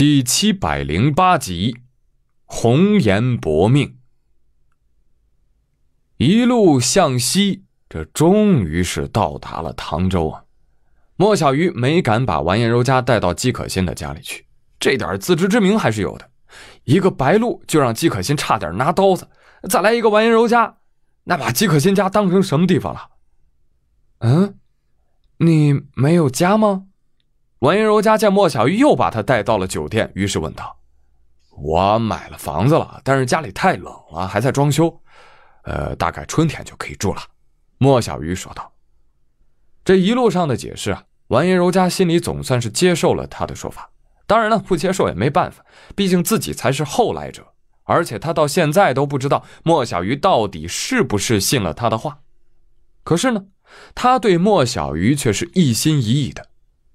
第七百零八集，《红颜薄命》。一路向西，这终于是到达了唐州啊！莫小鱼没敢把完颜柔家带到姬可欣的家里去，这点自知之明还是有的。一个白鹿就让姬可欣差点拿刀子，再来一个完颜柔家，那把姬可欣家当成什么地方了？嗯，你没有家吗？文云柔家见莫小鱼又把他带到了酒店，于是问道：“我买了房子了，但是家里太冷了，还在装修，呃，大概春天就可以住了。”莫小鱼说道。这一路上的解释啊，文云柔家心里总算是接受了他的说法。当然了，不接受也没办法，毕竟自己才是后来者，而且他到现在都不知道莫小鱼到底是不是信了他的话。可是呢，他对莫小鱼却是一心一意的。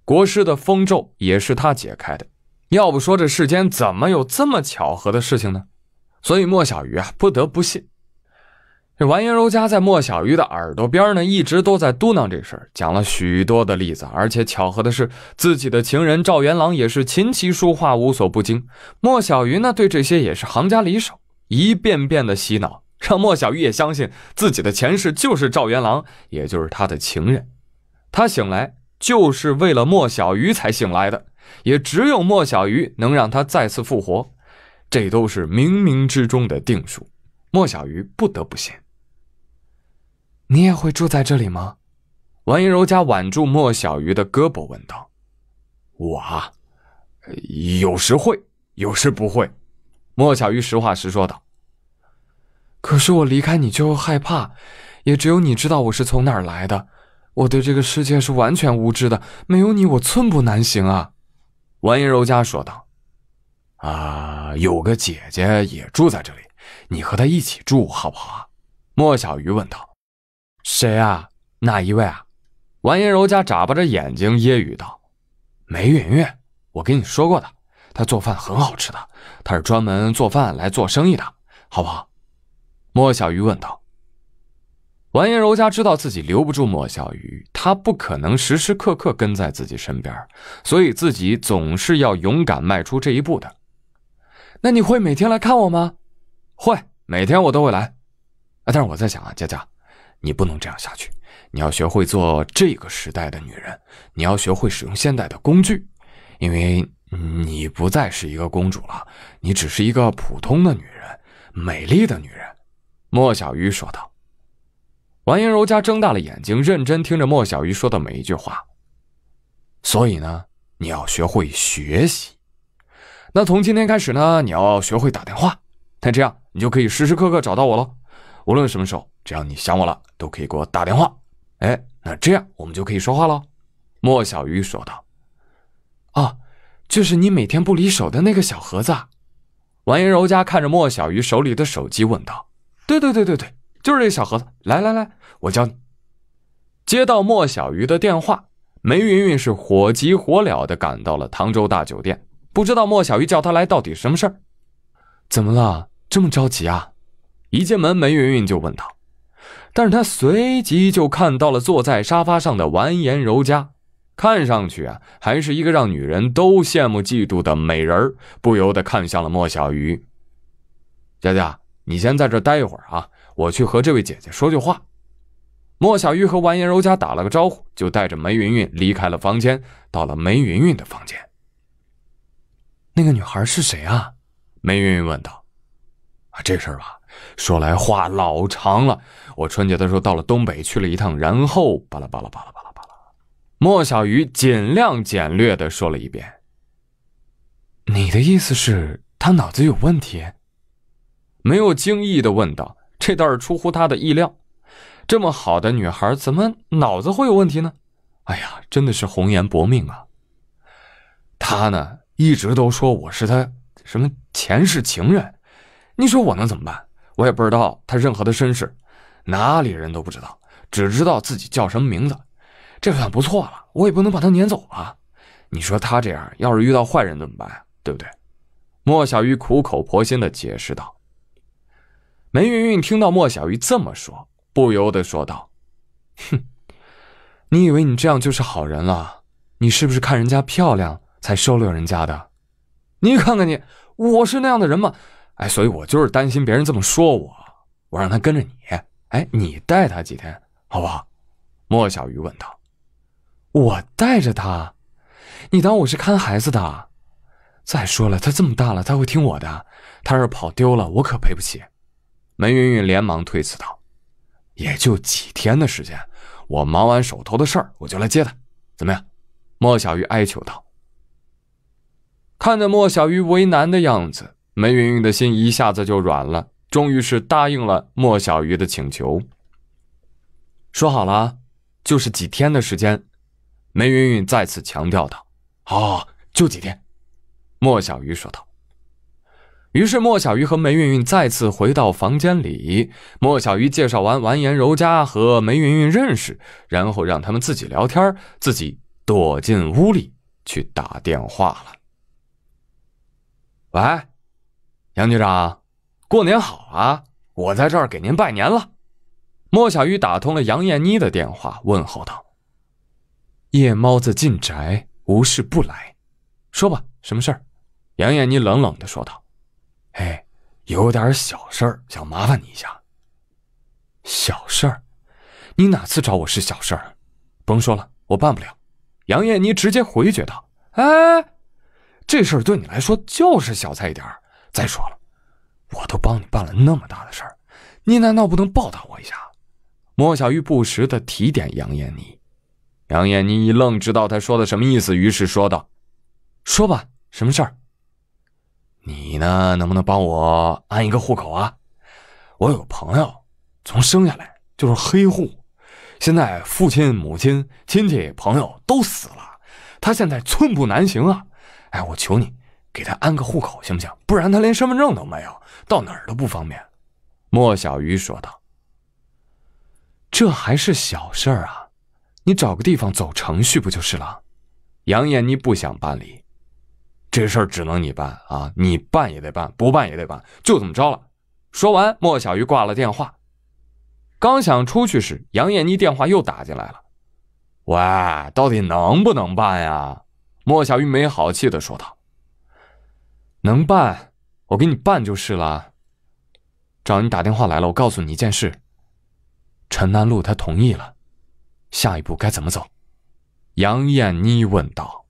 国师的封咒也是他解开的，要不说这世间怎么有这么巧合的事情呢？所以莫小鱼啊不得不信。这完颜柔夹在莫小鱼的耳朵边呢，一直都在嘟囔这事儿，讲了许多的例子。而且巧合的是，自己的情人赵元郎也是琴棋书画无所不精。莫小鱼呢对这些也是行家里手，一遍遍的洗脑，让莫小鱼也相信自己的前世就是赵元郎，也就是他的情人。他醒来。就是为了莫小鱼才醒来的，也只有莫小鱼能让他再次复活，这都是冥冥之中的定数。莫小鱼不得不信。你也会住在这里吗？王一柔家挽住莫小鱼的胳膊问道。我，有时会，有时不会。莫小鱼实话实说道。可是我离开你就害怕，也只有你知道我是从哪儿来的。我对这个世界是完全无知的，没有你我寸步难行啊！”完颜柔家说道。“啊，有个姐姐也住在这里，你和她一起住好不好？”莫小鱼问道。“谁啊？哪一位啊？”完颜柔家眨巴着眼睛，揶揄道：“梅云云，我跟你说过的，她做饭很好吃的，她是专门做饭来做生意的，好不好？”莫小鱼问道。完颜柔嘉知道自己留不住莫小鱼，她不可能时时刻刻跟在自己身边，所以自己总是要勇敢迈出这一步的。那你会每天来看我吗？会，每天我都会来。但是我在想啊，佳佳，你不能这样下去，你要学会做这个时代的女人，你要学会使用现代的工具，因为你不再是一个公主了，你只是一个普通的女人，美丽的女人。”莫小鱼说道。完颜柔嘉睁大了眼睛，认真听着莫小鱼说的每一句话。所以呢，你要学会学习。那从今天开始呢，你要学会打电话。那这样，你就可以时时刻刻找到我了，无论什么时候，只要你想我了，都可以给我打电话。哎，那这样我们就可以说话了。”莫小鱼说道。啊，就是你每天不离手的那个小盒子。完颜柔嘉看着莫小鱼手里的手机问道：“对对对对对。”就是这小盒子，来来来，我教你。接到莫小鱼的电话，梅云云是火急火燎的赶到了唐州大酒店，不知道莫小鱼叫他来到底什么事儿。怎么了，这么着急啊？一进门，梅云云就问道。但是她随即就看到了坐在沙发上的完颜柔嘉，看上去啊，还是一个让女人都羡慕嫉妒的美人儿，不由得看向了莫小鱼。佳佳，你先在这儿待一会儿啊。我去和这位姐姐说句话。莫小鱼和完颜柔嘉打了个招呼，就带着梅云云离开了房间，到了梅云云的房间。那个女孩是谁啊？梅云云问道。啊，这事儿吧，说来话老长了。我春节的时候到了东北去了一趟，然后巴拉巴拉巴拉巴拉巴拉。莫小鱼尽量简略的说了一遍。你的意思是她脑子有问题？没有惊异的问道。这倒是出乎他的意料，这么好的女孩，怎么脑子会有问题呢？哎呀，真的是红颜薄命啊！他呢，一直都说我是他什么前世情人，你说我能怎么办？我也不知道他任何的身世，哪里人都不知道，只知道自己叫什么名字，这算不错了。我也不能把他撵走啊！你说他这样，要是遇到坏人怎么办？对不对？莫小鱼苦口婆心的解释道。梅云云听到莫小鱼这么说，不由得说道：“哼，你以为你这样就是好人了？你是不是看人家漂亮才收留人家的？你看看你，我是那样的人吗？哎，所以我就是担心别人这么说我，我让他跟着你。哎，你带他几天好不好？”莫小鱼问道。“我带着他？你当我是看孩子的？再说了，他这么大了，他会听我的。他要是跑丢了，我可赔不起。”梅云云连忙推辞道：“也就几天的时间，我忙完手头的事儿，我就来接他，怎么样？”莫小鱼哀求道。看着莫小鱼为难的样子，梅云云的心一下子就软了，终于是答应了莫小鱼的请求。说好了啊，就是几天的时间。”梅云云再次强调道。“哦，就几天。”莫小鱼说道。于是莫小鱼和梅云云再次回到房间里。莫小鱼介绍完完颜柔家和梅云云认识，然后让他们自己聊天，自己躲进屋里去打电话了。喂，杨局长，过年好啊，我在这儿给您拜年了。莫小鱼打通了杨艳妮的电话，问候道：“夜猫子进宅，无事不来。”说吧，什么事儿？杨艳妮冷冷的说道。有点小事儿想麻烦你一下。小事儿，你哪次找我是小事儿？甭说了，我办不了。杨艳妮直接回绝道：“哎，这事儿对你来说就是小菜一碟。再说了，我都帮你办了那么大的事儿，你难道不能报答我一下？”莫小玉不时的提点杨艳妮，杨艳妮一愣，知道他说的什么意思，于是说道：“说吧，什么事儿？”你呢，能不能帮我安一个户口啊？我有个朋友，从生下来就是黑户，现在父亲、母亲、亲戚、朋友都死了，他现在寸步难行啊！哎，我求你，给他安个户口行不行？不然他连身份证都没有，到哪儿都不方便。”莫小鱼说道。“这还是小事儿啊，你找个地方走程序不就是了？”杨艳妮不想办理。这事儿只能你办啊！你办也得办，不办也得办，就这么着了。说完，莫小鱼挂了电话，刚想出去时，杨艳妮电话又打进来了：“喂，到底能不能办呀？”莫小鱼没好气的说道：“能办，我给你办就是了。找你打电话来了，我告诉你一件事，陈南路他同意了，下一步该怎么走？”杨艳妮问道。